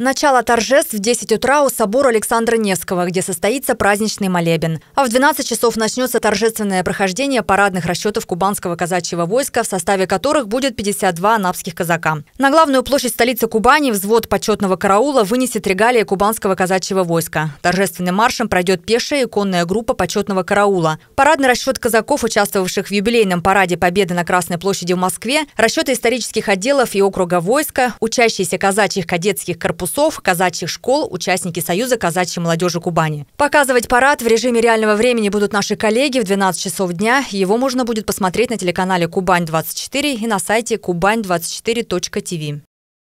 Начало торжеств в 10 утра у собора Александра Невского, где состоится праздничный молебен. А в 12 часов начнется торжественное прохождение парадных расчетов кубанского казачьего войска, в составе которых будет 52 анапских казака. На главную площадь столицы Кубани взвод почетного караула вынесет регалии кубанского казачьего войска. Торжественным маршем пройдет пешая и конная группа почетного караула. Парадный расчет казаков, участвовавших в юбилейном параде Победы на Красной площади в Москве, расчеты исторических отделов и округа войска, учащиеся казачьих кадетских корпусов, корпусов казачьих школ участники Союза казачьей молодежи Кубани. Показывать парад в режиме реального времени будут наши коллеги в 12 часов дня. Его можно будет посмотреть на телеканале «Кубань-24» и на сайте kubань24.tv.